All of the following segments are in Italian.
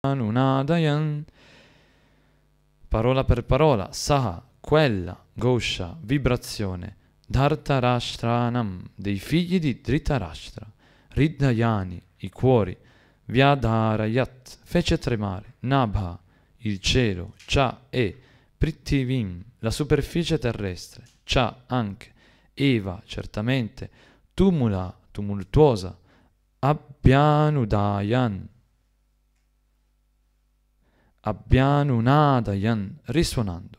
Anunadayan. Parola per parola, Saha, quella, Gosha, vibrazione, Dhartarashtranam, dei figli di Dhritarashtra, Riddayani, i cuori, Vyadharayat, fece tremare, Nabha, il cielo, Cha e, Prithivim, la superficie terrestre, Cha anche, Eva, certamente, Tumula, tumultuosa, Abhyanudayan, Abhyanunadayan, risuonando.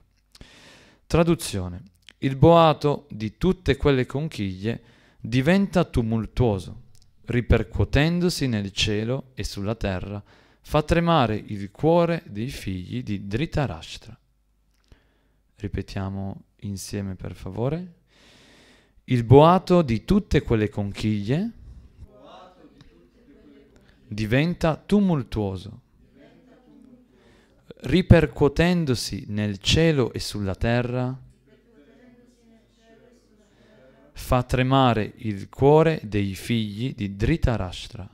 Traduzione. Il boato di tutte quelle conchiglie diventa tumultuoso, ripercuotendosi nel cielo e sulla terra, fa tremare il cuore dei figli di Dhritarashtra. Ripetiamo insieme per favore. Il boato di tutte quelle conchiglie diventa tumultuoso, ripercuotendosi nel cielo e sulla terra, fa tremare il cuore dei figli di Dhritarashtra.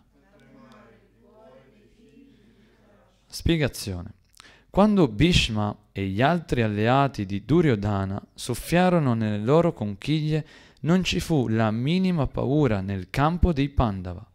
Spiegazione. Quando Bhishma e gli altri alleati di Duryodhana soffiarono nelle loro conchiglie, non ci fu la minima paura nel campo dei Pandava.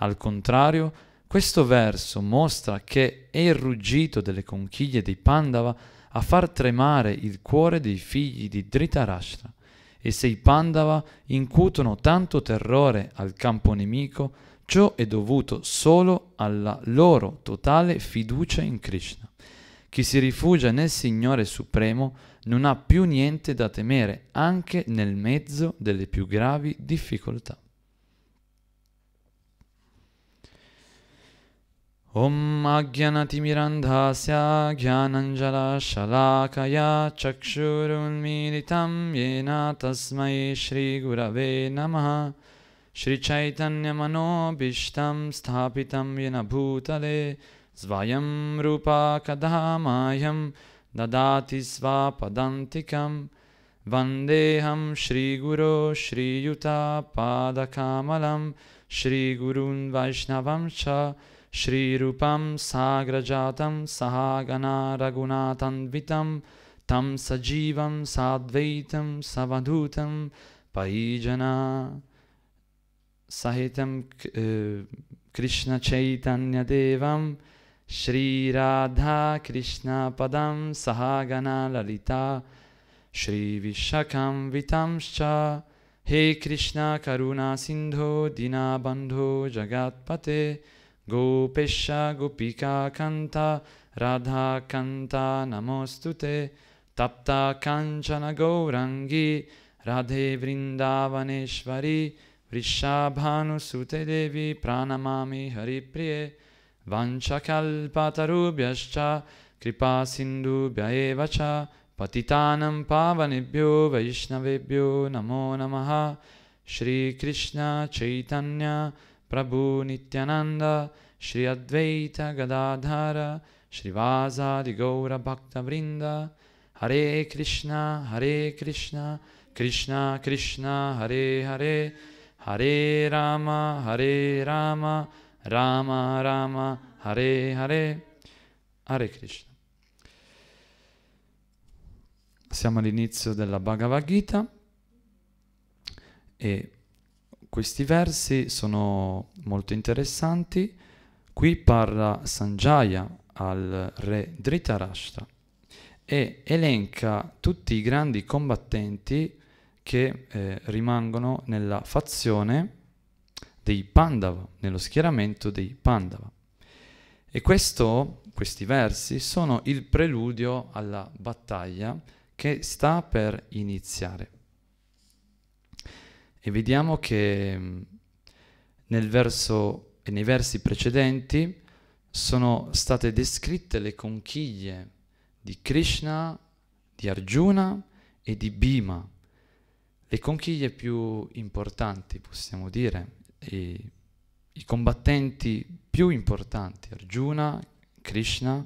Al contrario, questo verso mostra che è il ruggito delle conchiglie dei Pandava a far tremare il cuore dei figli di Dhritarashtra. E se i Pandava incutono tanto terrore al campo nemico, ciò è dovuto solo alla loro totale fiducia in Krishna. Chi si rifugia nel Signore Supremo non ha più niente da temere anche nel mezzo delle più gravi difficoltà. ॐ माज्ञनतिमिरन्धास्याज्ञानञ्जलशलाकया चक्षुरुन्मीलितं येन तस्मै श्रीगुरवे नमः श्रीचैतन्यमनोभिष्टं स्थापितं येन भूतले स्वयं रूपाकदा माह्यं ददाति स्वापदन्तिकं वन्देऽहं श्रीगुरो श्रीयुता पादकामलं श्रीगुरून् वैष्णवं च श्रीरूपं साग्रजातं सहागना रघुनाथन्द्वितं तं सजीवं साद्वैतं सवधूतं पयिजना सहितं कृष्णचैतन्यदेवं श्रीराधाकृष्णपदं कृष्णपदं ललिता श्रीविशकं वितंश्च हे कृष्णकरुणासिन्धो दीनाबन्धो जगात्पते Gopesha Gopika Kanta Radha Kanta Namostute Tapta Kanchana Gaurangi Radhe Vrindavaneshwari Vrishabhanusute Devi Pranamami Haripriye Vanchakalpatarubhyascha Kripa Sindhubhyaeva cha Patitanam Pavanebhyo Vaishnavebhyo Namo Namaha Shri Krishna Chaitanya Prabhu Nityananda, Shri Advaita Gadadhara, Vasa di Gaura Bhakta Vrinda, Hare Krishna, Hare Krishna, Krishna Krishna, Hare Hare, Hare Rama, Hare Rama, Rama Rama, Hare Hare, Hare Krishna. Siamo all'inizio della Bhagavad Gita e questi versi sono molto interessanti. Qui parla Sanjaya al re Dhritarashtra e elenca tutti i grandi combattenti che eh, rimangono nella fazione dei Pandava, nello schieramento dei Pandava. E questo, questi versi sono il preludio alla battaglia che sta per iniziare. E vediamo che mm, nel verso e nei versi precedenti sono state descritte le conchiglie di Krishna, di Arjuna e di Bhima, le conchiglie più importanti, possiamo dire, i, i combattenti più importanti, Arjuna, Krishna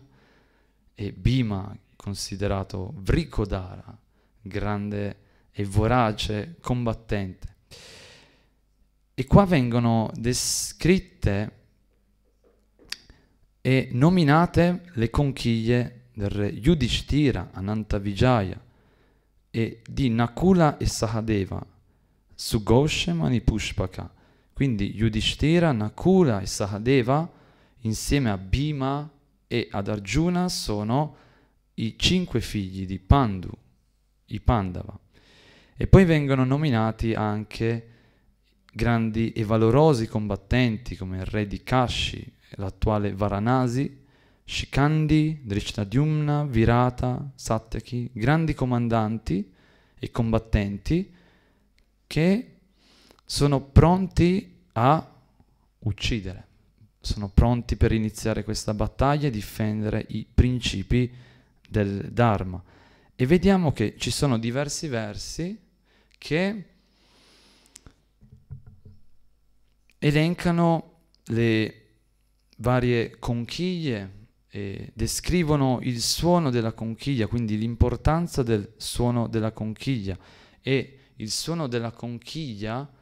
e Bhima, considerato Vrikodara, grande e vorace combattente. E qua vengono descritte e nominate le conchiglie del re Yudhishthira, Anantavijaya e di Nakula e Sahadeva, su Sugoshe Manipushpaka. Quindi Yudhishthira, Nakula e Sahadeva insieme a Bhima e ad Arjuna sono i cinque figli di Pandu, i Pandava. E poi vengono nominati anche grandi e valorosi combattenti come il re di Kashi, l'attuale Varanasi, Shikandi, Drishtadyumna, Virata, Satyaki, grandi comandanti e combattenti che sono pronti a uccidere, sono pronti per iniziare questa battaglia e difendere i principi del Dharma. E vediamo che ci sono diversi versi che elencano le varie conchiglie e descrivono il suono della conchiglia, quindi l'importanza del suono della conchiglia e il suono della conchiglia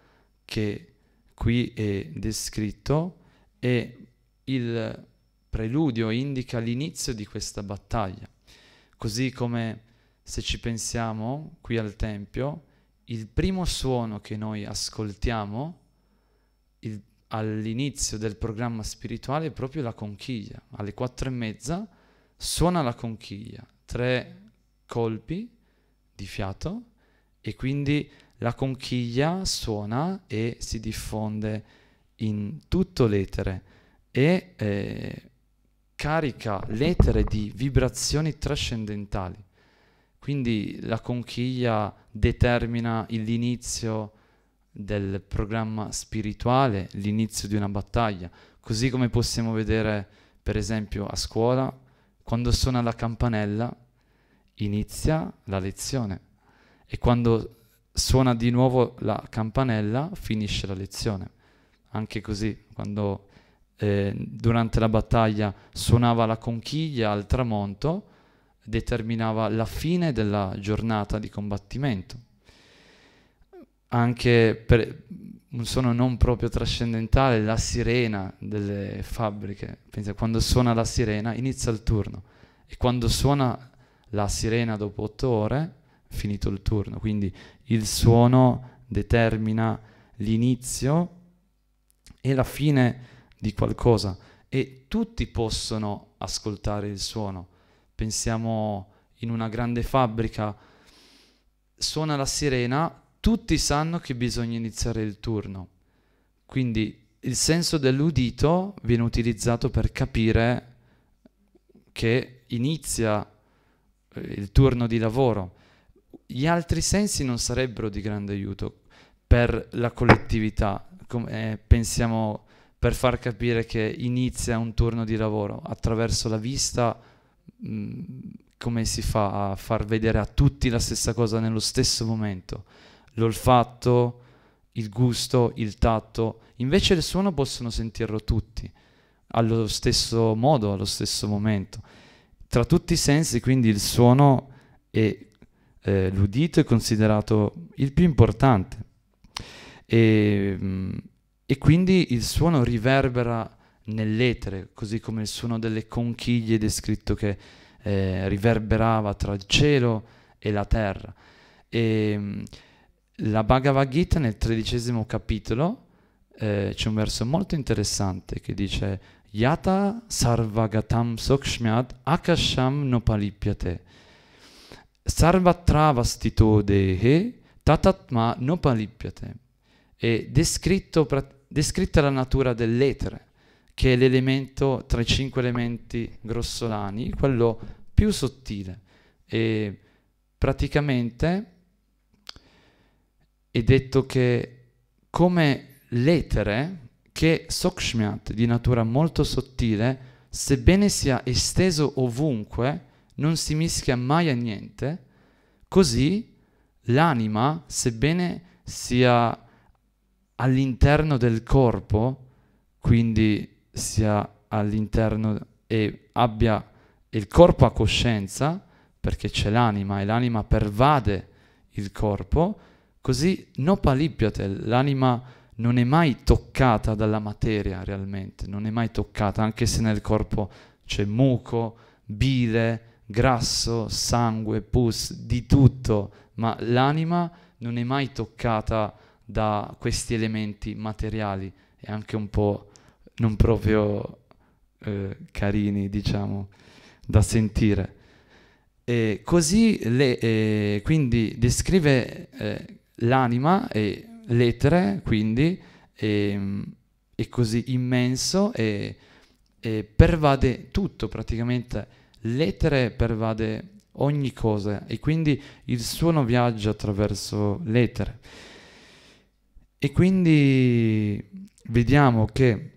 che qui è descritto è il preludio, indica l'inizio di questa battaglia. Così come se ci pensiamo qui al Tempio, il primo suono che noi ascoltiamo all'inizio del programma spirituale proprio la conchiglia. Alle quattro e mezza suona la conchiglia, tre colpi di fiato e quindi la conchiglia suona e si diffonde in tutto l'etere e eh, carica l'etere di vibrazioni trascendentali. Quindi la conchiglia determina l'inizio del programma spirituale, l'inizio di una battaglia, così come possiamo vedere per esempio a scuola, quando suona la campanella inizia la lezione e quando suona di nuovo la campanella finisce la lezione. Anche così, quando eh, durante la battaglia suonava la conchiglia al tramonto, determinava la fine della giornata di combattimento anche per un suono non proprio trascendentale, la sirena delle fabbriche. Pensa, quando suona la sirena inizia il turno e quando suona la sirena dopo otto ore finito il turno. Quindi il suono determina l'inizio e la fine di qualcosa e tutti possono ascoltare il suono. Pensiamo in una grande fabbrica, suona la sirena, tutti sanno che bisogna iniziare il turno. Quindi il senso dell'udito viene utilizzato per capire che inizia eh, il turno di lavoro. Gli altri sensi non sarebbero di grande aiuto per la collettività, Com- eh, pensiamo per far capire che inizia un turno di lavoro attraverso la vista mh, mm, come si fa a far vedere a tutti la stessa cosa nello stesso momento l'olfatto, il gusto, il tatto. Invece il suono possono sentirlo tutti, allo stesso modo, allo stesso momento. Tra tutti i sensi, quindi il suono e eh, l'udito è considerato il più importante. E, ehm, e quindi il suono riverbera nell'etere, così come il suono delle conchiglie descritto che eh, riverberava tra il cielo e la terra. E, ehm, la Bhagavad Gita nel tredicesimo capitolo eh, c'è un verso molto interessante che dice Yata sarvagatam sokshmyad akasham nopalipyate sarvatravastito dehe tatatma nopalipyate è descritto, descritta la natura dell'etere che è l'elemento tra i cinque elementi grossolani, quello più sottile e praticamente è detto che come l'etere, che Sokshmiat di natura molto sottile, sebbene sia esteso ovunque, non si mischia mai a niente, così l'anima, sebbene sia all'interno del corpo, quindi sia all'interno e abbia il corpo a coscienza, perché c'è l'anima e l'anima pervade il corpo, Così nopalibhyate, l'anima non è mai toccata dalla materia realmente, non è mai toccata, anche se nel corpo c'è muco, bile, grasso, sangue, pus, di tutto, ma l'anima non è mai toccata da questi elementi materiali e anche un po' non proprio eh, carini, diciamo, da sentire. E così le, eh, quindi descrive eh, l'anima e l'etere, quindi, è, ehm, è così immenso e, pervade tutto praticamente. L'etere pervade ogni cosa e quindi il suono viaggia attraverso l'etere. E quindi vediamo che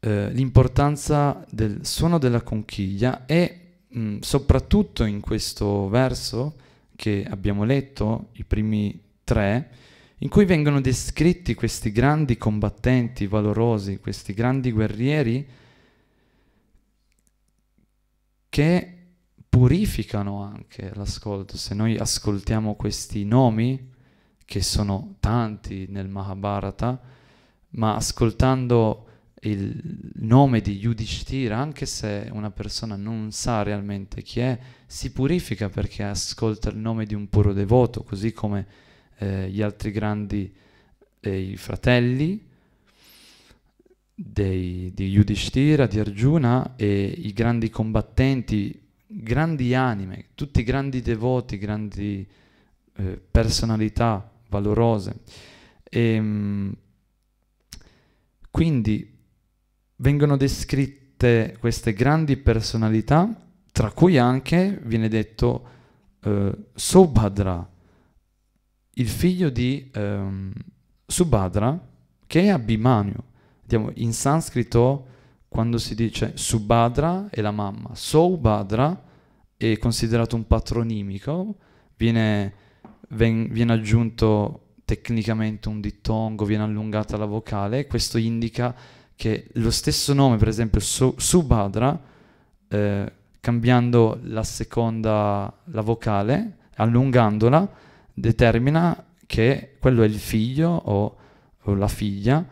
eh, l'importanza del suono della conchiglia è mh, mm, soprattutto in questo verso che abbiamo letto, i primi tre, in cui vengono descritti questi grandi combattenti valorosi, questi grandi guerrieri che purificano anche l'ascolto. Se noi ascoltiamo questi nomi, che sono tanti nel Mahabharata, ma ascoltando il nome di Yudhishthira, anche se una persona non sa realmente chi è, si purifica perché ascolta il nome di un puro devoto, così come eh, gli altri grandi e eh, i fratelli dei, di Yudhishthira, di Arjuna e i grandi combattenti, grandi anime, tutti grandi devoti, grandi eh, personalità valorose. E, ehm, quindi vengono descritte queste grandi personalità, tra cui anche viene detto eh, Sobhadra, il figlio di ehm, Subhadra, che è Abhimanyu. Vediamo, in sanscrito, quando si dice Subhadra è la mamma, Sobhadra è considerato un patronimico, viene, ven, viene aggiunto tecnicamente un dittongo, viene allungata la vocale, questo indica che lo stesso nome, per esempio, su- Subhadra, eh, cambiando la seconda, la vocale, allungandola, determina che quello è il figlio o, o la figlia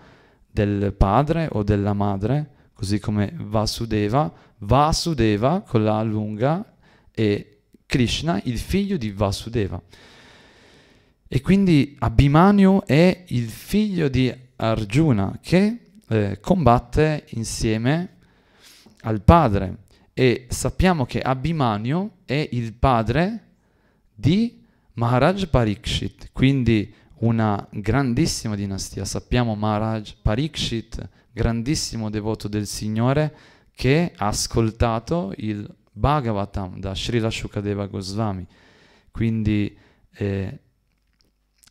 del padre o della madre, così come Vasudeva, Vasudeva con la lunga e Krishna, il figlio di Vasudeva. E quindi Abhimanyu è il figlio di Arjuna che eh, combatte insieme al padre e sappiamo che Abhimanyu è il padre di Maharaj Parikshit, quindi una grandissima dinastia. Sappiamo Maharaj Parikshit, grandissimo devoto del Signore, che ha ascoltato il Bhagavatam da Srila Shukadeva Goswami. Quindi eh,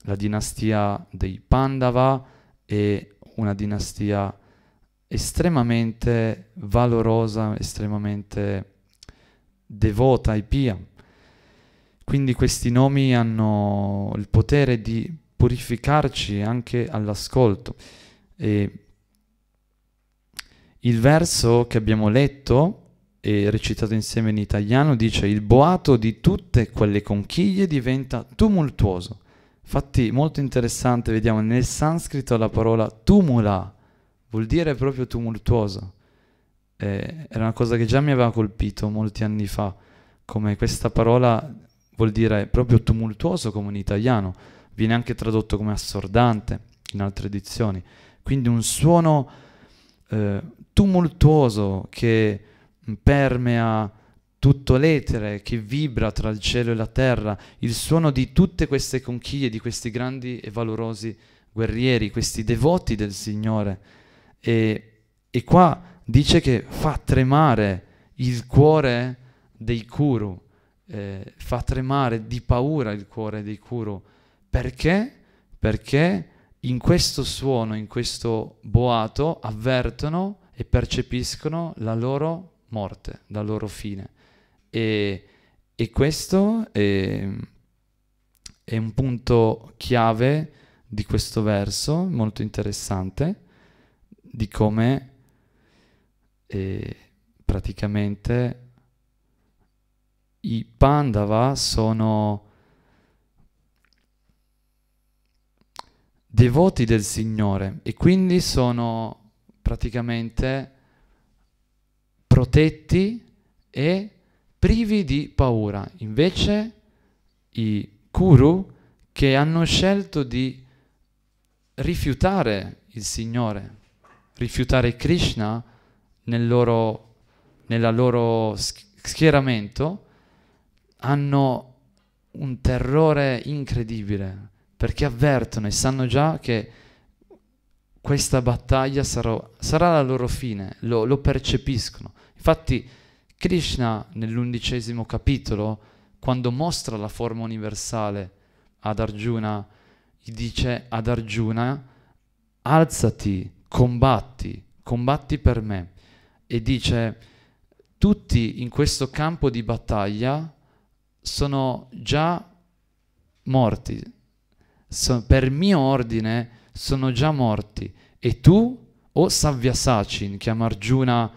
la dinastia dei Pandava e una dinastia estremamente valorosa, estremamente devota e pia. Quindi questi nomi hanno il potere di purificarci anche all'ascolto. E il verso che abbiamo letto e recitato insieme in italiano dice il boato di tutte quelle conchiglie diventa tumultuoso Infatti, molto interessante, vediamo nel sanscrito la parola tumula vuol dire proprio tumultuoso. Eh, era una cosa che già mi aveva colpito molti anni fa, come questa parola vuol dire proprio tumultuoso come in italiano, viene anche tradotto come assordante in altre edizioni. Quindi un suono eh, tumultuoso che permea tutto l'etere che vibra tra il cielo e la terra, il suono di tutte queste conchiglie, di questi grandi e valorosi guerrieri, questi devoti del Signore. E, e qua dice che fa tremare il cuore dei Kuru, eh, fa tremare di paura il cuore dei Kuru. Perché? Perché in questo suono, in questo boato, avvertono e percepiscono la loro morte, la loro fine. E, e questo è, ehm, è, un punto chiave di questo verso, molto interessante, di come eh, praticamente i Pandava sono devoti del Signore e quindi sono praticamente protetti e privi di paura. Invece i guru che hanno scelto di rifiutare il Signore, rifiutare Krishna nel loro, nella loro schieramento, hanno un terrore incredibile perché avvertono e sanno già che questa battaglia sarò, sarà la loro fine, lo, lo percepiscono. Infatti Krishna nell'undicesimo capitolo, quando mostra la forma universale ad Arjuna, gli dice ad Arjuna, alzati, combatti, combatti per me. E dice, tutti in questo campo di battaglia sono già morti, so, per mio ordine sono già morti. E tu, o oh Savvyasachin, chiama Arjuna,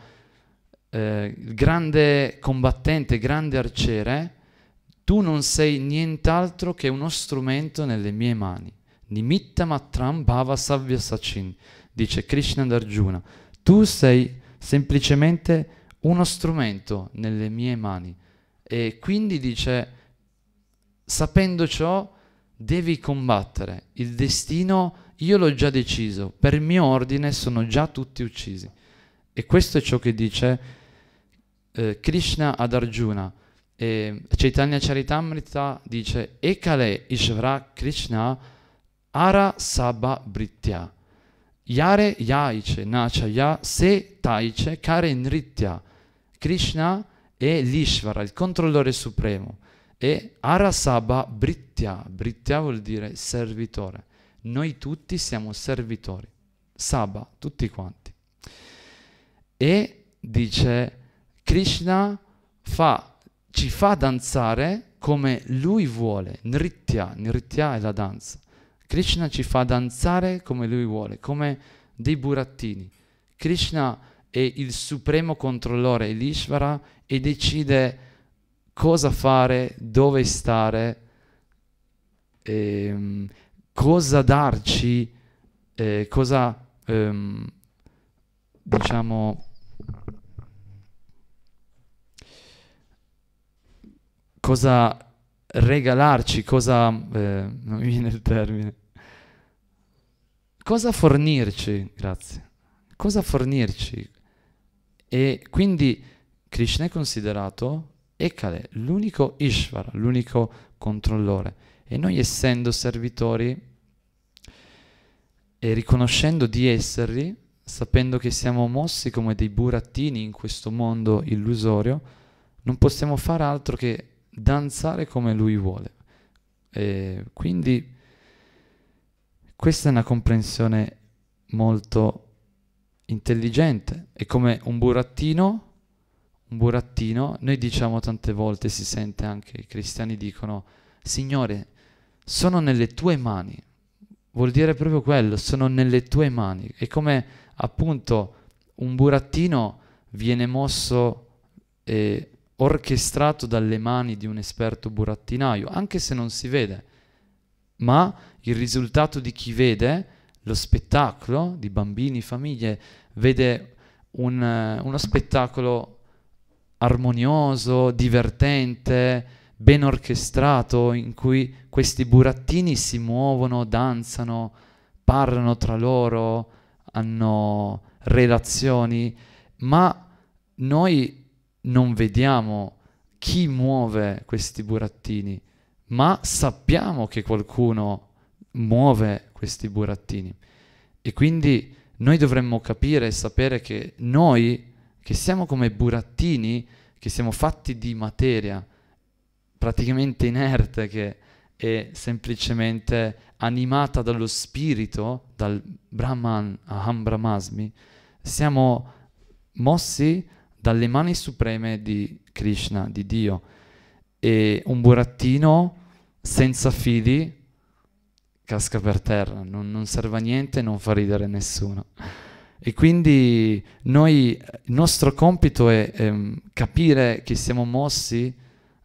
eh, grande combattente, grande arciere, tu non sei nient'altro che uno strumento nelle mie mani. Nimittamatram bhava savya sachin, dice Krishna ad Tu sei semplicemente uno strumento nelle mie mani. E quindi dice, sapendo ciò, devi combattere. Il destino io l'ho già deciso, per mio ordine sono già tutti uccisi. E questo è ciò che dice eh, Krishna ad Arjuna, eh, Chaitanya Charitamrita dice Ekale Ishvara Krishna Ara Sabha Britya Yare Yaice Nachaya Se Taice Kare Nritya Krishna è l'Ishvara, il controllore supremo e Ara Arasaba Britya, Britya vuol dire servitore. Noi tutti siamo servitori, Saba, tutti quanti. E dice Krishna fa, ci fa danzare come lui vuole, Nritya, Nritya è la danza. Krishna ci fa danzare come lui vuole, come dei burattini. Krishna è il supremo controllore, l'Ishvara, e decide cosa fare, dove stare, ehm, cosa darci, eh, cosa, ehm, diciamo, cosa regalarci, cosa... Eh, non mi viene il termine. Cosa fornirci, grazie. Cosa fornirci. E quindi Krishna è considerato Ekale, l'unico Ishvara, l'unico controllore. E noi essendo servitori e riconoscendo di esserli, sapendo che siamo mossi come dei burattini in questo mondo illusorio, non possiamo fare altro che danzare come lui vuole. E quindi questa è una comprensione molto intelligente. È come un burattino, un burattino, noi diciamo tante volte, si sente anche, i cristiani dicono, Signore, sono nelle tue mani. Vuol dire proprio quello, sono nelle tue mani. È come appunto un burattino viene mosso e orchestrato dalle mani di un esperto burattinaio, anche se non si vede, ma il risultato di chi vede lo spettacolo, di bambini, famiglie, vede un, eh, uno spettacolo armonioso, divertente, ben orchestrato, in cui questi burattini si muovono, danzano, parlano tra loro, hanno relazioni, ma noi non vediamo chi muove questi burattini, ma sappiamo che qualcuno muove questi burattini. E quindi noi dovremmo capire e sapere che noi, che siamo come burattini, che siamo fatti di materia praticamente inerte, che è semplicemente animata dallo spirito, dal Brahman, Aham Brahmasmi, siamo mossi dalle mani supreme di Krishna, di Dio, e un burattino senza fili casca per terra, non, non serve a niente, non fa ridere nessuno. E quindi noi, il nostro compito è ehm, capire che siamo mossi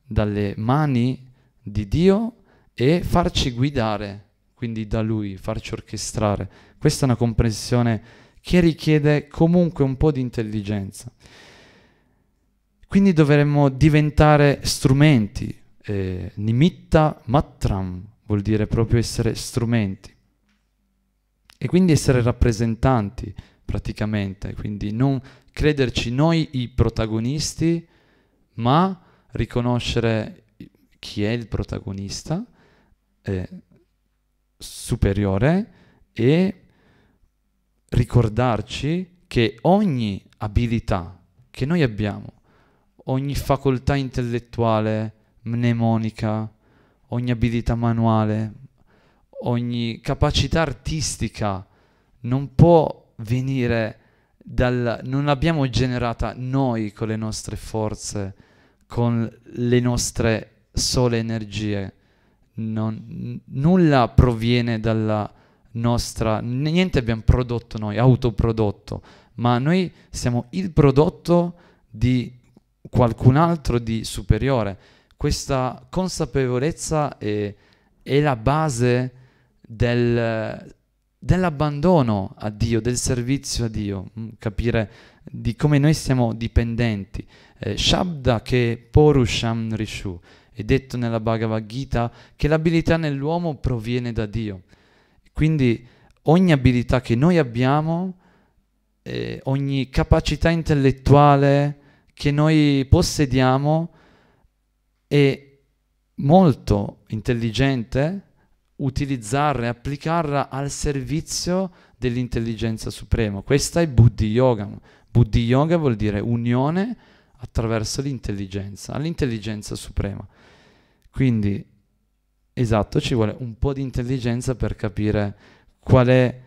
dalle mani di Dio e farci guidare, quindi da Lui, farci orchestrare. Questa è una comprensione che richiede comunque un po' di intelligenza. Quindi dovremmo diventare strumenti. Eh, nimitta matram vuol dire proprio essere strumenti. E quindi essere rappresentanti praticamente, quindi non crederci noi i protagonisti, ma riconoscere chi è il protagonista eh, superiore e ricordarci che ogni abilità che noi abbiamo ogni facoltà intellettuale, mnemonica, ogni abilità manuale, ogni capacità artistica non può venire dal... non l'abbiamo generata noi con le nostre forze, con le nostre sole energie. Non, nulla proviene dalla nostra... niente abbiamo prodotto noi, autoprodotto, ma noi siamo il prodotto di qualcun altro di superiore. Questa consapevolezza è, è la base del, dell'abbandono a Dio, del servizio a Dio, mm, capire di come noi siamo dipendenti. Eh, Shabda che Porusham Rishu, è detto nella Bhagavad Gita che l'abilità nell'uomo proviene da Dio. Quindi ogni abilità che noi abbiamo, eh, ogni capacità intellettuale, che noi possediamo è molto intelligente utilizzarla e applicarla al servizio dell'intelligenza suprema. Questa è Buddhi Yoga. Buddhi Yoga vuol dire unione attraverso l'intelligenza, all'intelligenza suprema. Quindi, esatto, ci vuole un po' di intelligenza per capire qual è,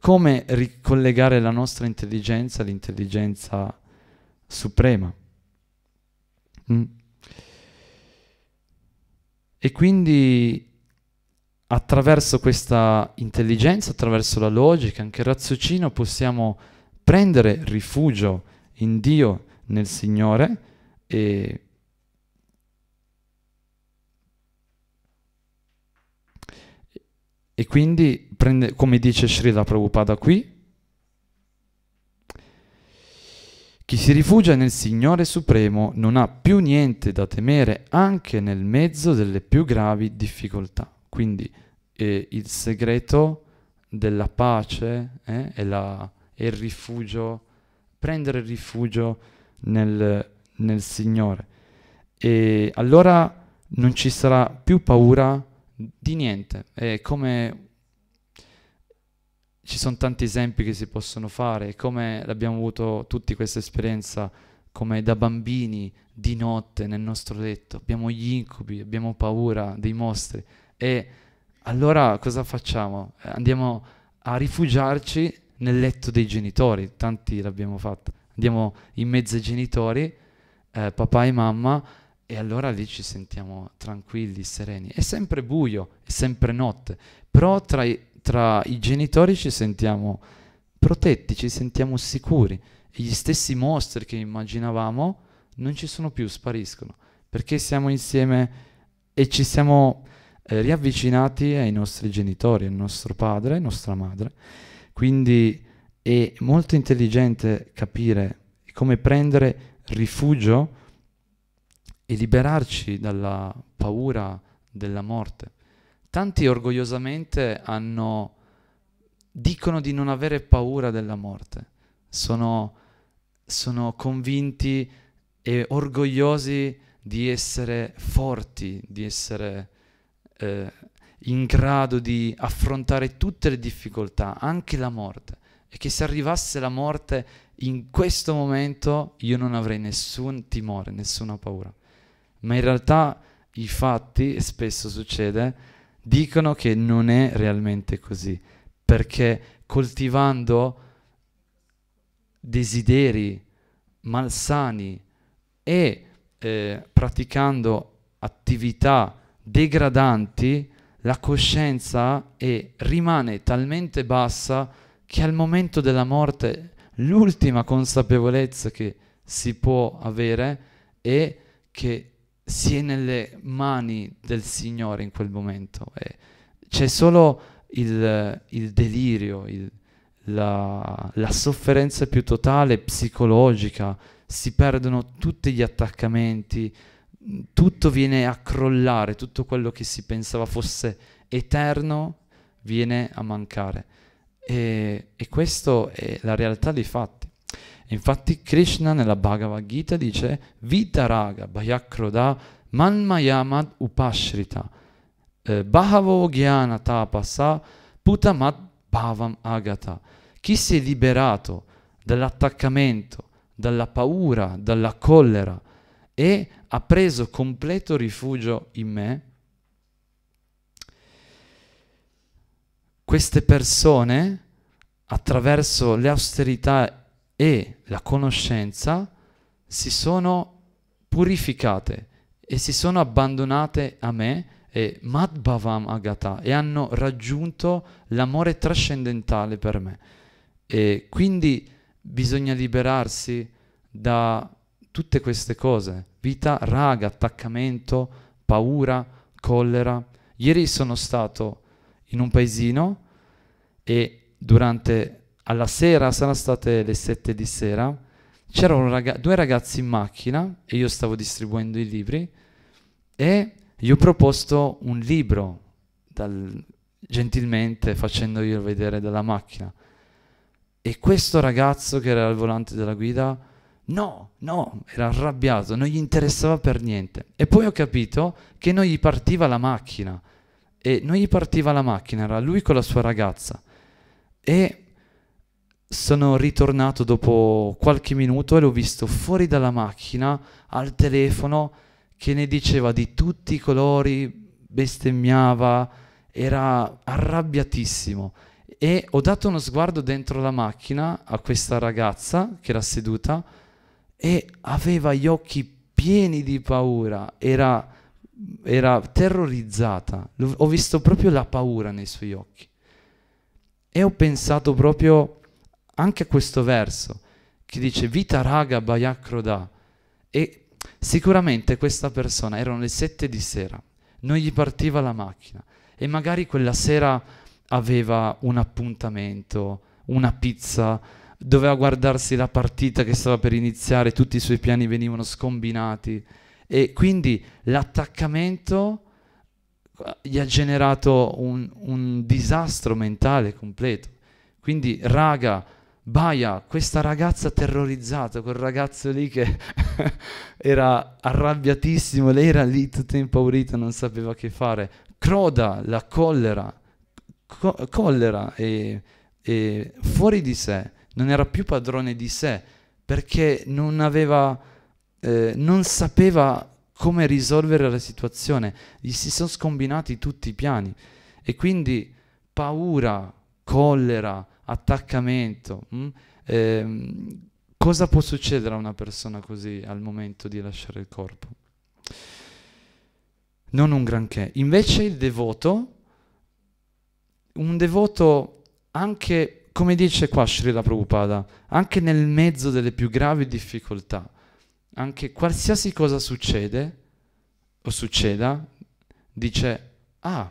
come ricollegare la nostra intelligenza all'intelligenza suprema. Mm. E quindi attraverso questa intelligenza, attraverso la logica, anche il razzocino, possiamo prendere rifugio in Dio, nel Signore e E quindi, prende, come dice Srila Prabhupada qui, Chi si rifugia nel Signore Supremo non ha più niente da temere anche nel mezzo delle più gravi difficoltà. Quindi eh, il segreto della pace eh, è, la, è, il rifugio, prendere il rifugio nel, nel Signore. E allora non ci sarà più paura di niente. È come ci sono tanti esempi che si possono fare, come abbiamo avuto tutti questa esperienza, come da bambini di notte nel nostro letto, abbiamo gli incubi, abbiamo paura dei mostri e allora cosa facciamo? Eh, andiamo a rifugiarci nel letto dei genitori, tanti l'abbiamo fatto, andiamo in mezzo ai genitori, eh, papà e mamma, e allora lì ci sentiamo tranquilli, sereni. È sempre buio, è sempre notte, però tra i, tra i genitori ci sentiamo protetti, ci sentiamo sicuri e gli stessi mostri che immaginavamo non ci sono più, spariscono, perché siamo insieme e ci siamo eh, riavvicinati ai nostri genitori, al nostro padre, alla nostra madre. Quindi è molto intelligente capire come prendere rifugio e liberarci dalla paura della morte. Tanti orgogliosamente hanno, dicono di non avere paura della morte, sono, sono convinti e orgogliosi di essere forti, di essere eh, in grado di affrontare tutte le difficoltà, anche la morte. E che se arrivasse la morte in questo momento io non avrei nessun timore, nessuna paura. Ma in realtà i fatti, e spesso succede, dicono che non è realmente così, perché coltivando desideri malsani e eh, praticando attività degradanti, la coscienza è, rimane talmente bassa che al momento della morte l'ultima consapevolezza che si può avere è che si è nelle mani del Signore in quel momento. E c'è solo il, il delirio, il, la, la, sofferenza più totale psicologica, si perdono tutti gli attaccamenti, tutto viene a crollare, tutto quello che si pensava fosse eterno viene a mancare. E, e questa è la realtà dei fatti. Infatti Krishna nella Bhagavad Gita dice Vitaraga Bhayakroda Manmayamad Upashrita eh, Bhavo Gyana Tapasa Putamat Bhavam Agata. Chi si è liberato dall'attaccamento, dalla paura, dalla collera e ha preso completo rifugio in me, queste persone attraverso le austerità e la conoscenza si sono purificate e si sono abbandonate a me e Madhbhavam Agata e hanno raggiunto l'amore trascendentale per me. E quindi bisogna liberarsi da tutte queste cose, vita raga, attaccamento, paura, collera. Ieri sono stato in un paesino e durante alla sera, saranno state le sette di sera, c'erano raga- due ragazzi in macchina e io stavo distribuendo i libri e gli ho proposto un libro dal, gentilmente facendoglielo vedere dalla macchina. E questo ragazzo che era al volante della guida, no, no, era arrabbiato, non gli interessava per niente. E poi ho capito che non gli partiva la macchina. E non gli partiva la macchina, era lui con la sua ragazza. E sono ritornato dopo qualche minuto e l'ho visto fuori dalla macchina al telefono che ne diceva di tutti i colori, bestemmiava, era arrabbiatissimo e ho dato uno sguardo dentro la macchina a questa ragazza che era seduta e aveva gli occhi pieni di paura, era, era terrorizzata, ho visto proprio la paura nei suoi occhi e ho pensato proprio anche a questo verso che dice Vita raga bayakroda e sicuramente questa persona erano le sette di sera, non gli partiva la macchina e magari quella sera aveva un appuntamento, una pizza, doveva guardarsi la partita che stava per iniziare, tutti i suoi piani venivano scombinati e quindi l'attaccamento eh, gli ha generato un, un disastro mentale completo. Quindi raga Baia, questa ragazza terrorizzata, quel ragazzo lì che era arrabbiatissimo, lei era lì tutta impaurita, non sapeva che fare. Croda, la collera, co- collera e, e, fuori di sé, non era più padrone di sé perché non aveva, eh, non sapeva come risolvere la situazione, gli si sono scombinati tutti i piani e quindi paura, collera, attaccamento. Eh, cosa può succedere a una persona così al momento di lasciare il corpo? Non un granché. Invece il devoto, un devoto anche, come dice qua Srila Prabhupada, anche nel mezzo delle più gravi difficoltà, anche qualsiasi cosa succede o succeda, dice, ah,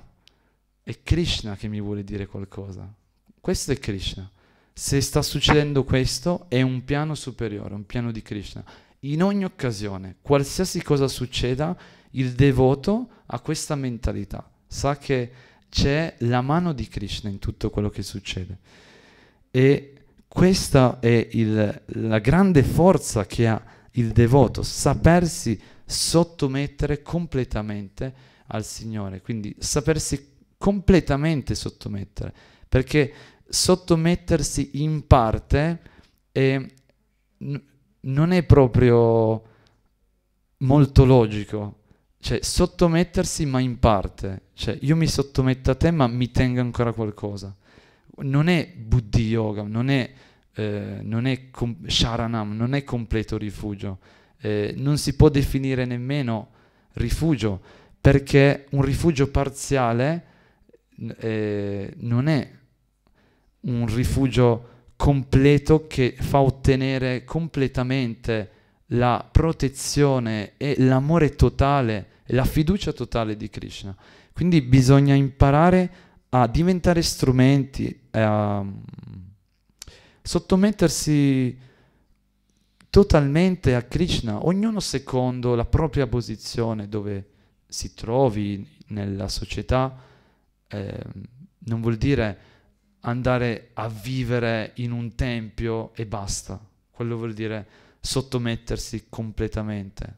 è Krishna che mi vuole dire qualcosa. Questo è Krishna. Se sta succedendo questo è un piano superiore, un piano di Krishna. In ogni occasione, qualsiasi cosa succeda, il devoto ha questa mentalità, sa che c'è la mano di Krishna in tutto quello che succede. E questa è il, la grande forza che ha il devoto, sapersi sottomettere completamente al Signore, quindi sapersi completamente sottomettere, perché sottomettersi in parte eh, n- non è proprio molto logico. Cioè, sottomettersi ma in parte. Cioè, io mi sottometto a te ma mi tengo ancora qualcosa. Non è buddhi yoga, non è, eh, non è com- sharanam, non è completo rifugio. Eh, non si può definire nemmeno rifugio, perché un rifugio parziale eh, non è un rifugio completo che fa ottenere completamente la protezione e l'amore totale e la fiducia totale di Krishna. Quindi bisogna imparare a diventare strumenti, a mm, sottomettersi totalmente a Krishna, ognuno secondo la propria posizione dove si trovi nella società. Eh, non vuol dire andare a vivere in un tempio e basta. Quello vuol dire sottomettersi completamente.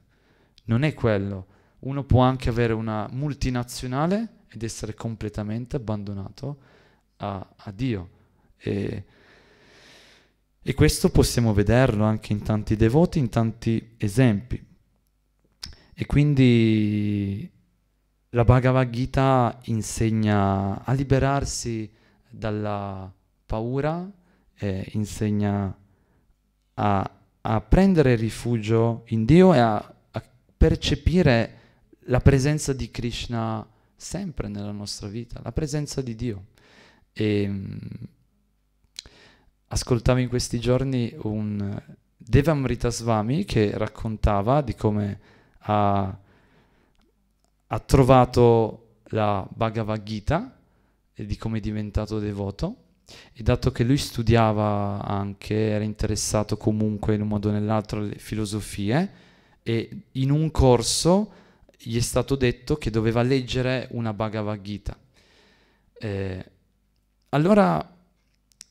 Non è quello. Uno può anche avere una multinazionale ed essere completamente abbandonato a, a Dio. E, e questo possiamo vederlo anche in tanti devoti, in tanti esempi. E quindi la Bhagavad Gita insegna a liberarsi dalla paura eh, insegna a, a, prendere rifugio in Dio e a, a percepire la presenza di Krishna sempre nella nostra vita, la presenza di Dio. E, mm, ascoltavo in questi giorni un Devamrita Swami che raccontava di come ha, ha trovato la Bhagavad Gita di come è diventato devoto e dato che lui studiava anche, era interessato comunque in un modo o nell'altro alle filosofie e in un corso gli è stato detto che doveva leggere una Bhagavad Gita. Eh, allora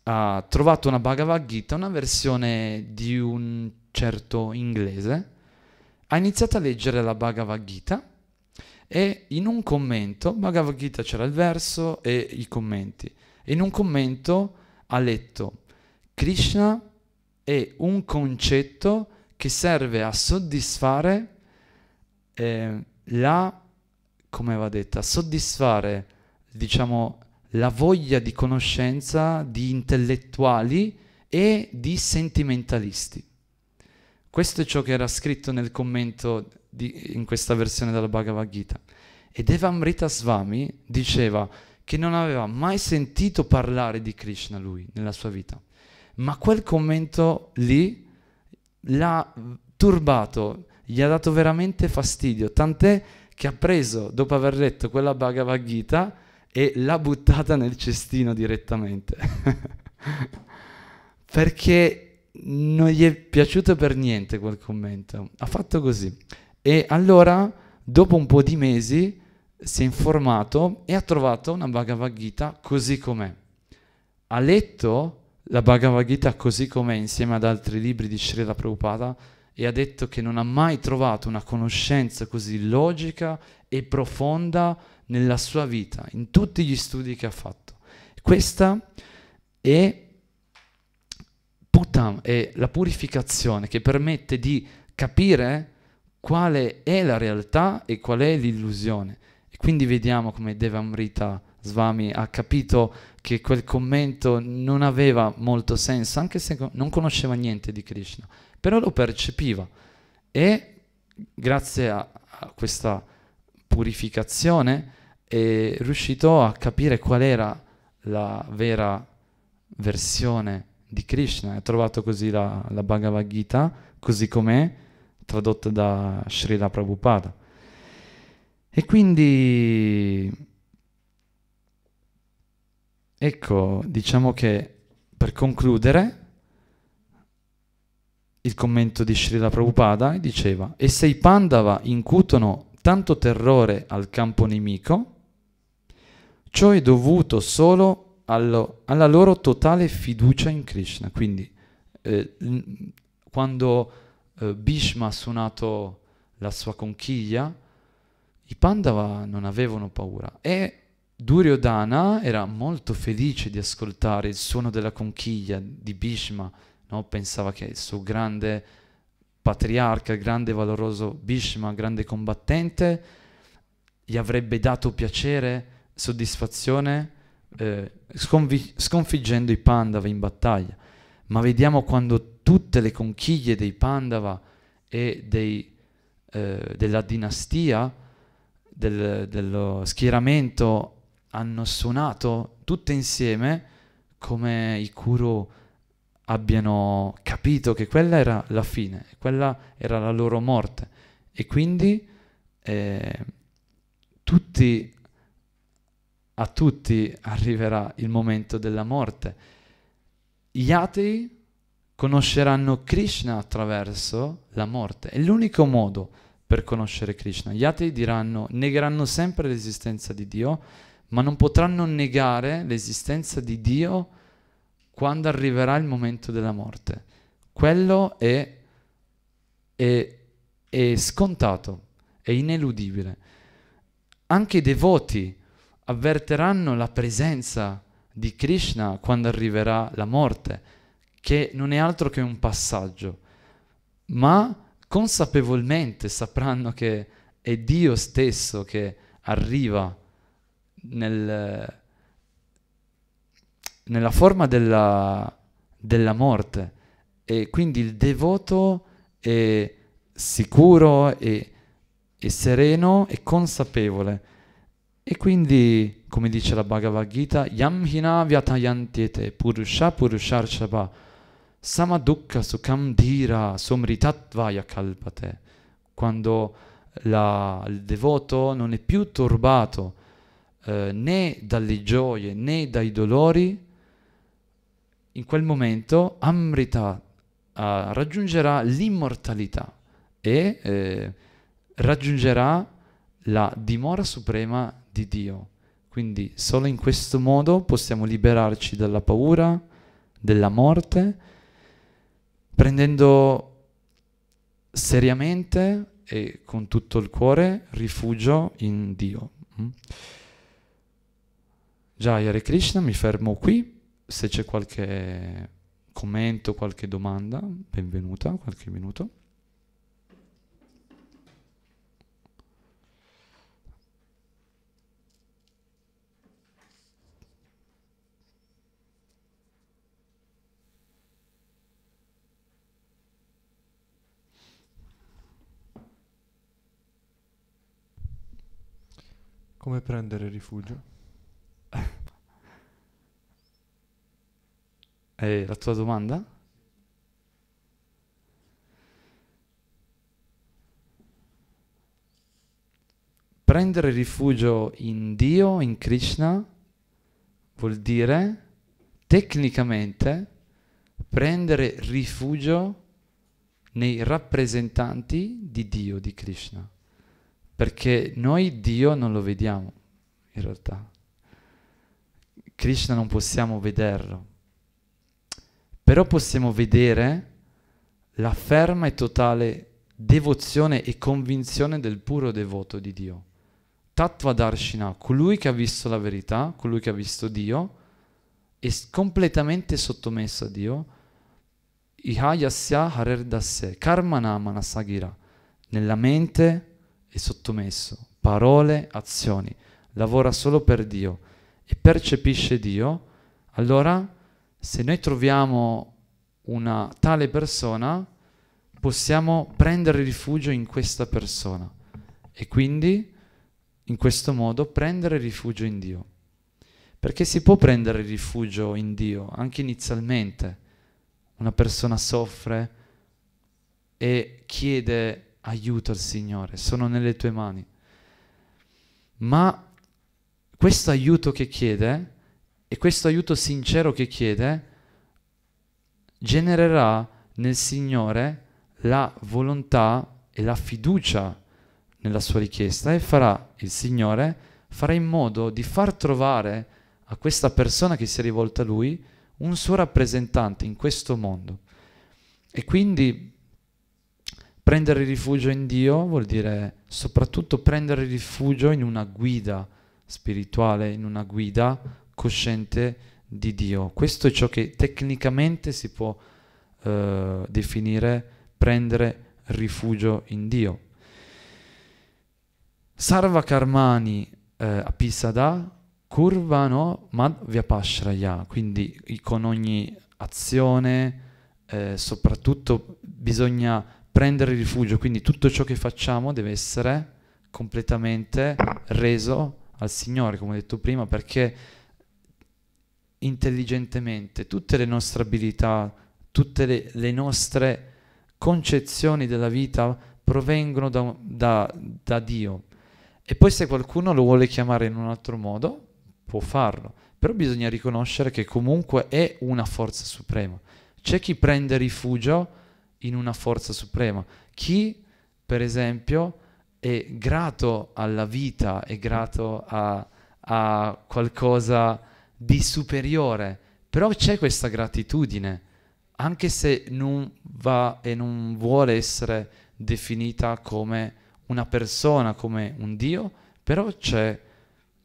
ha trovato una Bhagavad Gita, una versione di un certo inglese, ha iniziato a leggere la Bhagavad Gita e in un commento, Bhagavad Gita c'era il verso e i commenti, in un commento ha letto Krishna è un concetto che serve a soddisfare eh, la, come va detta, soddisfare, diciamo, la voglia di conoscenza di intellettuali e di sentimentalisti. Questo è ciò che era scritto nel commento di, in questa versione della Bhagavad Gita. E Devamrita Swami diceva che non aveva mai sentito parlare di Krishna lui nella sua vita, ma quel commento lì l'ha turbato, gli ha dato veramente fastidio, tant'è che ha preso, dopo aver letto quella Bhagavad Gita, e l'ha buttata nel cestino direttamente. Perché non gli è piaciuto per niente quel commento. Ha fatto così. E allora, dopo un po' di mesi, si è informato e ha trovato una Bhagavad Gita così com'è. Ha letto la Bhagavad Gita così com'è insieme ad altri libri di Srila Prabhupada e ha detto che non ha mai trovato una conoscenza così logica e profonda nella sua vita, in tutti gli studi che ha fatto. Questa è Putam, è la purificazione che permette di capire quale è la realtà e qual è l'illusione. E quindi vediamo come Devamrita Swami ha capito che quel commento non aveva molto senso, anche se non conosceva niente di Krishna, però lo percepiva e grazie a, a questa purificazione è riuscito a capire qual era la vera versione di Krishna, ha trovato così la, la Bhagavad Gita, così com'è, tradotta da Srila Prabhupada. E quindi, ecco, diciamo che per concludere, il commento di Srila Prabhupada diceva «E se i Pandava incutono tanto terrore al campo nemico, ciò è dovuto solo allo, alla loro totale fiducia in Krishna». Quindi, eh, quando eh, Bhishma ha suonato la sua conchiglia, i Pandava non avevano paura e Duryodhana era molto felice di ascoltare il suono della conchiglia di Bhishma, no? pensava che il suo grande patriarca, il grande valoroso Bhishma, grande combattente, gli avrebbe dato piacere, soddisfazione, eh, sconvi- sconfiggendo i Pandava in battaglia ma vediamo quando tutte le conchiglie dei Pandava e dei, eh, della dinastia, del, dello schieramento hanno suonato tutte insieme come i Kuru abbiano capito che quella era la fine, quella era la loro morte e quindi eh, tutti, a tutti arriverà il momento della morte gli atei conosceranno Krishna attraverso la morte. È l'unico modo per conoscere Krishna. Gli atei diranno, negheranno sempre l'esistenza di Dio, ma non potranno negare l'esistenza di Dio quando arriverà il momento della morte. Quello è, è, è scontato, è ineludibile. Anche i devoti avverteranno la presenza di di Krishna quando arriverà la morte, che non è altro che un passaggio, ma consapevolmente sapranno che è Dio stesso che arriva nel, nella forma della, della morte e quindi il devoto è sicuro e sereno e consapevole e quindi come dice la Bhagavad Gita, Yamhina vyatayantete purusha purushar samadukka sukam dhira somritatvaya kalpate. Quando la, il devoto non è più turbato eh, né dalle gioie né dai dolori, in quel momento Amrita eh, raggiungerà l'immortalità e eh, raggiungerà la dimora suprema di Dio. Quindi solo in questo modo possiamo liberarci dalla paura, della morte, prendendo seriamente e con tutto il cuore rifugio in Dio. Jai mm? Già, Hare Krishna, mi fermo qui. Se c'è qualche commento, qualche domanda, benvenuta, qualche minuto. Come prendere rifugio? È eh, la tua domanda? Prendere rifugio in Dio, in Krishna, vuol dire tecnicamente prendere rifugio nei rappresentanti di Dio, di Krishna perché noi Dio non lo vediamo in realtà. Krishna non possiamo vederlo, però possiamo vedere la ferma e totale devozione e convinzione del puro devoto di Dio. Tattva Darshina, colui che ha visto la verità, colui che ha visto Dio, è completamente sottomesso a Dio. Ihayasya Harer Dasse, Karmana Manasagira, nella mente, e sottomesso, parole, azioni, lavora solo per Dio e percepisce Dio, allora se noi troviamo una tale persona, possiamo prendere rifugio in questa persona e quindi in questo modo prendere rifugio in Dio. Perché si può prendere rifugio in Dio anche inizialmente. Una persona soffre e chiede aiuto al Signore, sono nelle tue mani. Ma questo aiuto che chiede e questo aiuto sincero che chiede genererà nel Signore la volontà e la fiducia nella sua richiesta e farà il Signore farà in modo di far trovare a questa persona che si è rivolta a lui un suo rappresentante in questo mondo. E quindi Prendere rifugio in Dio vuol dire soprattutto prendere rifugio in una guida spirituale, in una guida cosciente di Dio. Questo è ciò che tecnicamente si può eh, definire prendere rifugio in Dio. Sarva karmani eh, apisada curvano mad vyapashraya, quindi con ogni azione eh, soprattutto bisogna prendere rifugio, quindi tutto ciò che facciamo deve essere completamente reso al Signore, come ho detto prima, perché intelligentemente tutte le nostre abilità, tutte le, le nostre concezioni della vita provengono da, da, da Dio. E poi se qualcuno lo vuole chiamare in un altro modo, può farlo, però bisogna riconoscere che comunque è una forza suprema. C'è chi prende rifugio in una forza suprema. Chi, per esempio, è grato alla vita, è grato a, a qualcosa di superiore, però c'è questa gratitudine, anche se non va e non vuole essere definita come una persona, come un Dio, però c'è,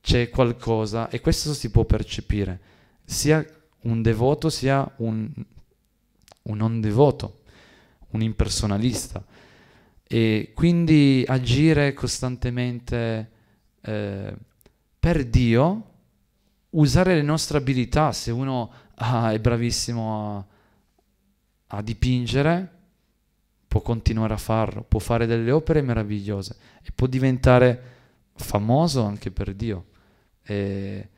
c'è qualcosa e questo si può percepire, sia un devoto sia un, un non devoto un impersonalista e quindi agire costantemente eh, per Dio, usare le nostre abilità, se uno ah, è bravissimo a, a dipingere, può continuare a farlo, può fare delle opere meravigliose e può diventare famoso anche per Dio. E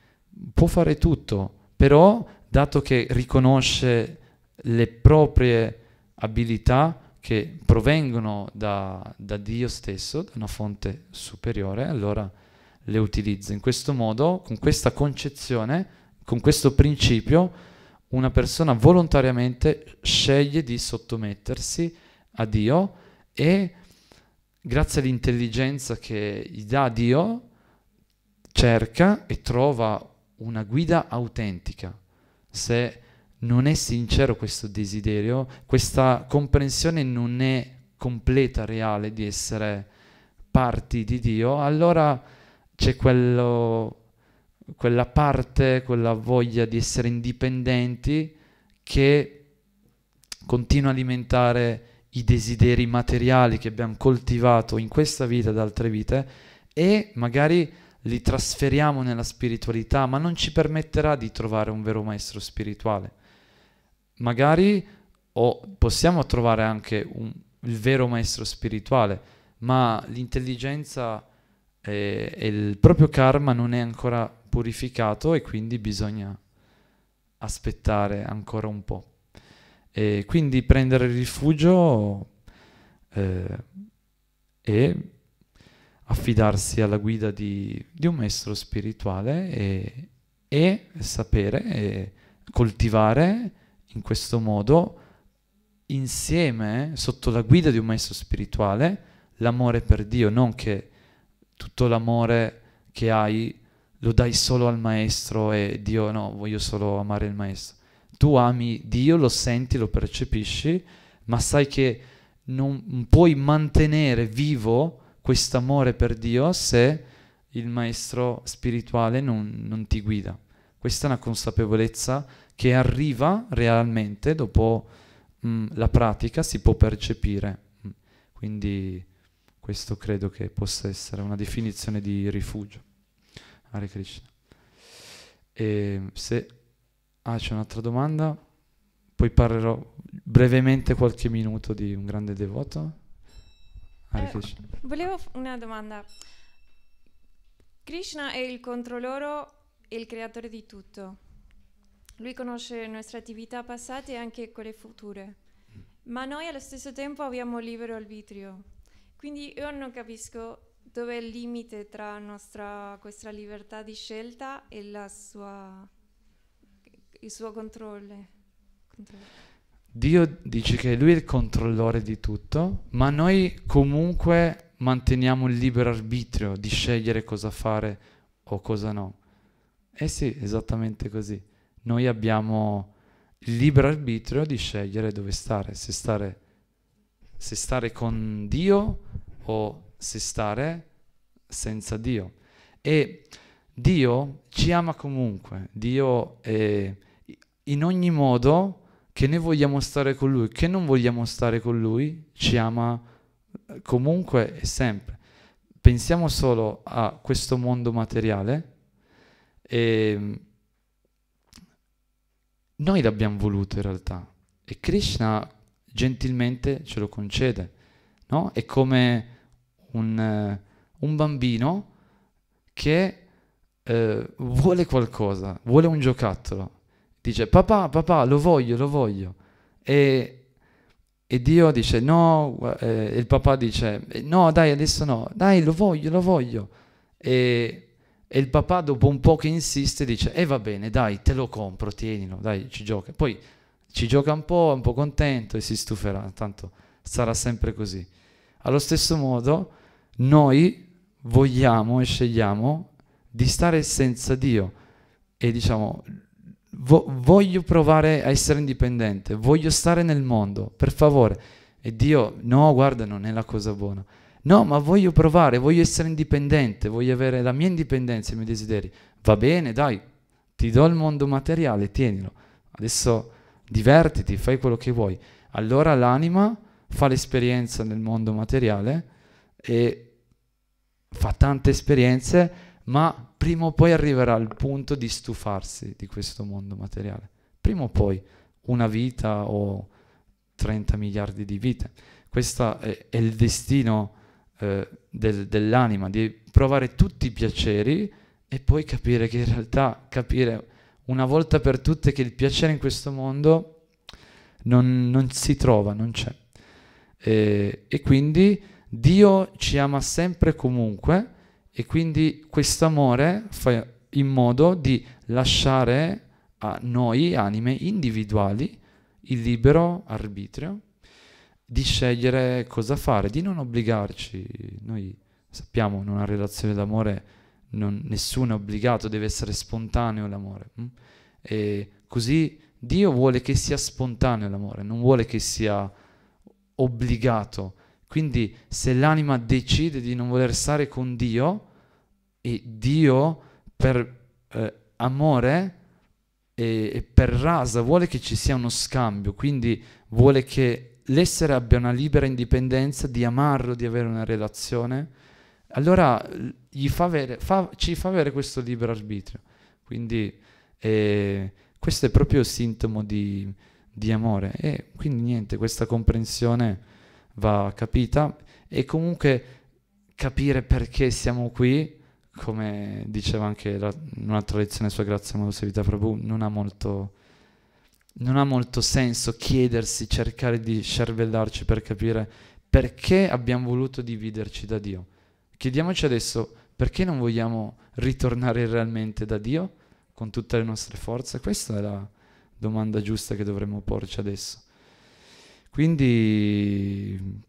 può fare tutto, però dato che riconosce le proprie abilità che provengono da, da Dio stesso, da una fonte superiore, allora le utilizza. In questo modo, con questa concezione, con questo principio, una persona volontariamente sceglie di sottomettersi a Dio e grazie all'intelligenza che gli dà Dio cerca e trova una guida autentica. Se non è sincero questo desiderio, questa comprensione non è completa, reale di essere parti di Dio, allora c'è quello, quella parte, quella voglia di essere indipendenti che continua a alimentare i desideri materiali che abbiamo coltivato in questa vita ed altre vite e magari li trasferiamo nella spiritualità, ma non ci permetterà di trovare un vero maestro spirituale magari oh, possiamo trovare anche un, il vero maestro spirituale, ma l'intelligenza e, eh, e il proprio karma non è ancora purificato e quindi bisogna aspettare ancora un po'. E quindi prendere rifugio eh, e affidarsi alla guida di, di un maestro spirituale e, e sapere e coltivare in questo modo, insieme, sotto la guida di un maestro spirituale, l'amore per Dio, non che tutto l'amore che hai lo dai solo al maestro e Dio no, voglio solo amare il maestro. Tu ami Dio, lo senti, lo percepisci, ma sai che non puoi mantenere vivo questo amore per Dio se il maestro spirituale non, non ti guida. Questa è una consapevolezza che arriva realmente dopo mh, mm, la pratica si può percepire. Mm. Quindi questo credo che possa essere una definizione di rifugio. Hare Krishna. E se... Ah, c'è un'altra domanda? Poi parlerò brevemente qualche minuto di un grande devoto. Hare eh, Krishna. Volevo una domanda. Krishna è il controllore e il creatore di tutto. Lui conosce le nostre attività passate e anche quelle future, ma noi allo stesso tempo abbiamo libero arbitrio. Quindi io non capisco dove è il limite tra nostra, questa libertà di scelta e sua, il suo controllo. controllo. Dio dice che lui è il controllore di tutto, ma noi comunque manteniamo il libero arbitrio di scegliere cosa fare o cosa no. Eh sì, esattamente così noi abbiamo il libero arbitrio di scegliere dove stare, se stare, se stare con Dio o se stare senza Dio. E Dio ci ama comunque, Dio è in ogni modo che ne vogliamo stare con Lui, che non vogliamo stare con Lui, ci ama eh, comunque e sempre. Pensiamo solo a questo mondo materiale e ehm, noi l'abbiamo voluto in realtà e Krishna gentilmente ce lo concede, no? È come un, eh, un bambino che eh, vuole qualcosa, vuole un giocattolo, dice papà, papà, lo voglio, lo voglio. E, e Dio dice no, eh, e il papà dice no, dai, adesso no, dai, lo voglio, lo voglio. E e il papà dopo un po' che insiste dice, e eh, va bene, dai, te lo compro, tienilo, dai, ci gioca. Poi ci gioca un po', è un po' contento e si stuferà, tanto sarà sempre così. Allo stesso modo, noi vogliamo e scegliamo di stare senza Dio e diciamo, vo- voglio provare a essere indipendente, voglio stare nel mondo, per favore. E Dio, no, guarda, non è la cosa buona. No, ma voglio provare, voglio essere indipendente, voglio avere la mia indipendenza, i miei desideri. Va bene, dai, ti do il mondo materiale, tienilo. Adesso divertiti, fai quello che vuoi. Allora l'anima fa l'esperienza nel mondo materiale e fa tante esperienze, ma prima o poi arriverà al punto di stufarsi di questo mondo materiale. Prima o poi una vita o 30 miliardi di vite. Questo è, è il destino eh, del, dell'anima, di provare tutti i piaceri e poi capire che in realtà, capire una volta per tutte che il piacere in questo mondo non, non si trova, non c'è. E, e quindi Dio ci ama sempre e comunque e quindi questo amore fa in modo di lasciare a noi anime individuali il libero arbitrio di scegliere cosa fare, di non obbligarci. Noi sappiamo in una relazione d'amore non, nessuno è obbligato, deve essere spontaneo l'amore. Mm? E così Dio vuole che sia spontaneo l'amore, non vuole che sia obbligato. Quindi se l'anima decide di non voler stare con Dio e Dio per eh, amore e, e per rasa vuole che ci sia uno scambio, quindi vuole che l'essere abbia una libera indipendenza di amarlo, di avere una relazione, allora fa avere, fa, ci fa avere questo libero arbitrio. Quindi eh, questo è proprio sintomo di, di amore. E quindi niente, questa comprensione va capita e comunque capire perché siamo qui, come diceva anche la, un'altra lezione sua grazia Madhusavita Prabhu, non ha molto non ha molto senso chiedersi, cercare di scervellarci per capire perché abbiamo voluto dividerci da Dio. Chiediamoci adesso perché non vogliamo ritornare realmente da Dio con tutte le nostre forze. Questa è la domanda giusta che dovremmo porci adesso. Quindi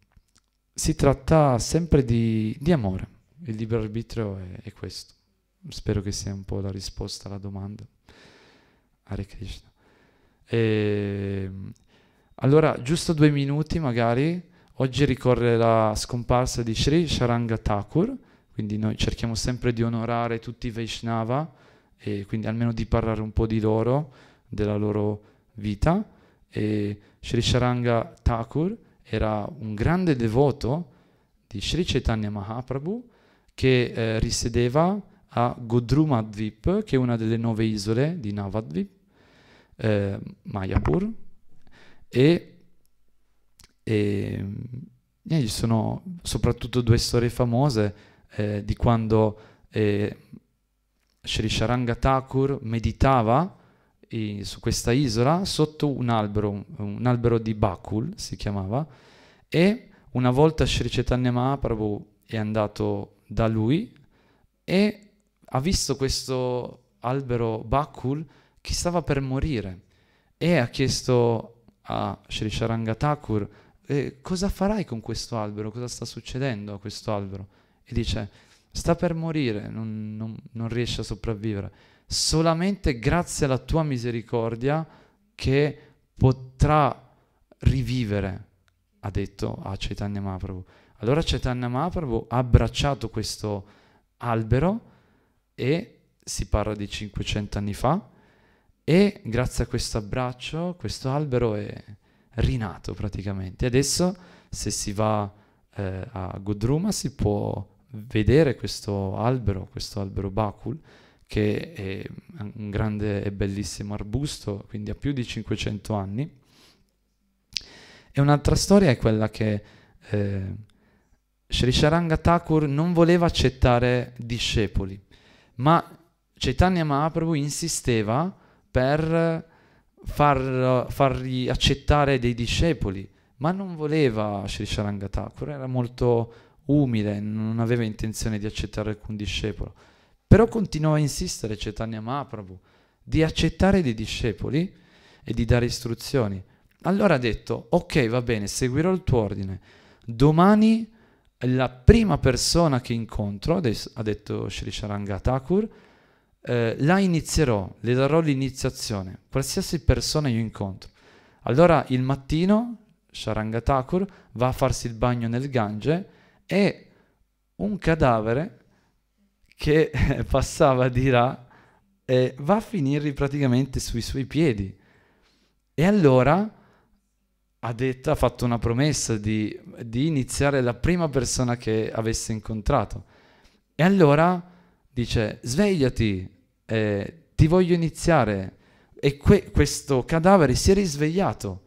si tratta sempre di, di amore. Il libero arbitrio è, è, questo. Spero che sia un po' la risposta alla domanda. Hare Krishna. E ehm, allora, giusto due minuti magari, oggi ricorre la scomparsa di Sri Sharanga Thakur, quindi noi cerchiamo sempre di onorare tutti i Vaishnava e quindi almeno di parlare un po' di loro, della loro vita. E Sri Sharanga Thakur era un grande devoto di Sri Chaitanya Mahaprabhu che eh, risiedeva a Godrumadvip, che è una delle nove isole di Navadvip, eh, Mayapur e, e eh, ci sono soprattutto due storie famose eh, di quando eh, Sri Sharanga Thakur meditava su questa isola sotto un albero, un albero di Bakul si chiamava, e una volta Sri Chaitanya Mahaprabhu è andato da lui e ha visto questo albero Bakul che stava per morire e ha chiesto a Sri Sharangathakur eh, cosa farai con questo albero, cosa sta succedendo a questo albero e dice sta per morire, non, non, non riesce a sopravvivere, solamente grazie alla tua misericordia che potrà rivivere, ha detto a Chaitanya Mahaprabhu. Allora Chaitanya Mahaprabhu ha abbracciato questo albero e si parla di 500 anni fa e grazie a questo abbraccio questo albero è rinato praticamente. Adesso se si va eh, a Godruma si può vedere questo albero, questo albero Bakul, che è un grande e bellissimo arbusto, quindi ha più di 500 anni. E un'altra storia è quella che eh, Sri Sharanga Thakur non voleva accettare discepoli, ma Chaitanya Mahaprabhu insisteva per far, fargli accettare dei discepoli, ma non voleva Sri Sharanga era molto umile, non aveva intenzione di accettare alcun discepolo. Però continuò a insistere Chaitanya Mahaprabhu di accettare dei discepoli e di dare istruzioni. Allora ha detto, ok, va bene, seguirò il tuo ordine. Domani la prima persona che incontro, ha detto Sri Sharanga eh, là inizierò, le darò l'iniziazione, qualsiasi persona io incontro. Allora il mattino Sharangatakur va a farsi il bagno nel Gange e un cadavere che passava di là eh, va a finirli praticamente sui suoi piedi. E allora ha, detto, ha fatto una promessa di, di, iniziare la prima persona che avesse incontrato. E allora dice, svegliati, eh, ti voglio iniziare. E que- questo cadavere si è risvegliato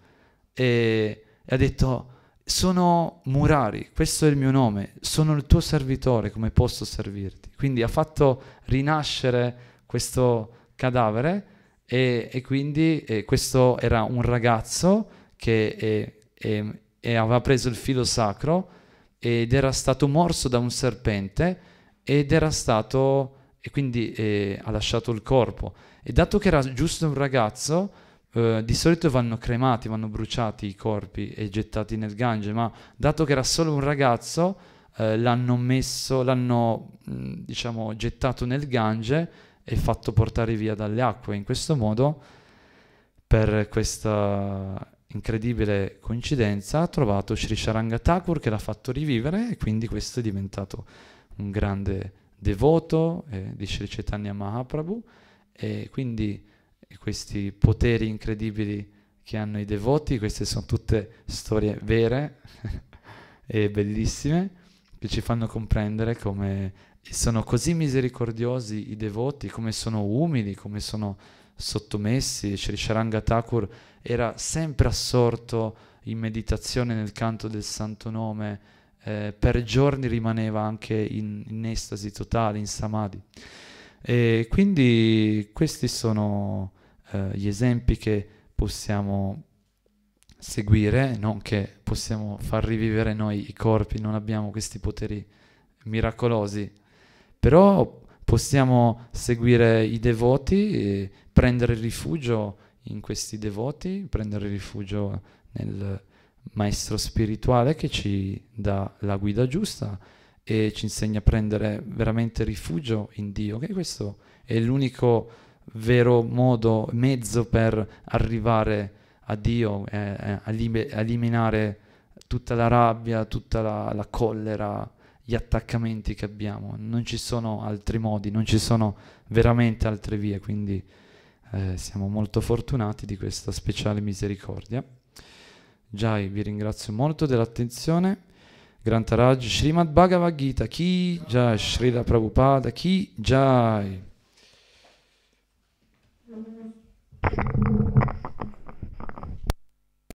e, e ha detto, sono Murari, questo è il mio nome, sono il tuo servitore, come posso servirti? Quindi ha fatto rinascere questo cadavere e, e quindi e questo era un ragazzo che e, aveva preso il filo sacro ed era stato morso da un serpente ed era stato e quindi eh, ha lasciato il corpo. E dato che era giusto un ragazzo, eh, di solito vanno cremati, vanno bruciati i corpi e gettati nel Gange, ma dato che era solo un ragazzo, eh, l'hanno messo, l'hanno mh, mm, diciamo gettato nel Gange e fatto portare via dalle acque. In questo modo, per questa incredibile coincidenza, ha trovato Sri Thakur che l'ha fatto rivivere e quindi questo è diventato un grande devoto, eh, di Sri Chaitanya Mahaprabhu, e quindi questi poteri incredibili che hanno i devoti, queste sono tutte storie vere e bellissime, che ci fanno comprendere come sono così misericordiosi i devoti, come sono umili, come sono sottomessi. Sri Sharanga Thakur era sempre assorto in meditazione nel canto del Santo Nome, eh, per giorni rimaneva anche in, in estasi totale, in samadhi. E quindi questi sono eh, gli esempi che possiamo seguire, non che possiamo far rivivere noi i corpi, non abbiamo questi poteri miracolosi, però possiamo seguire i devoti, prendere rifugio in questi devoti, prendere rifugio nel, maestro spirituale che ci dà la guida giusta e ci insegna a prendere veramente rifugio in Dio, che questo è l'unico vero modo, mezzo per arrivare a Dio, eh, eh eliminare tutta la rabbia, tutta la, la collera, gli attaccamenti che abbiamo. Non ci sono altri modi, non ci sono veramente altre vie, quindi eh, siamo molto fortunati di questa speciale misericordia. Jai, vi ringrazio molto dell'attenzione. Grantaraj Srimad Bhagavad Gita chi? Jai, Srila Prabhupada chi? Jai.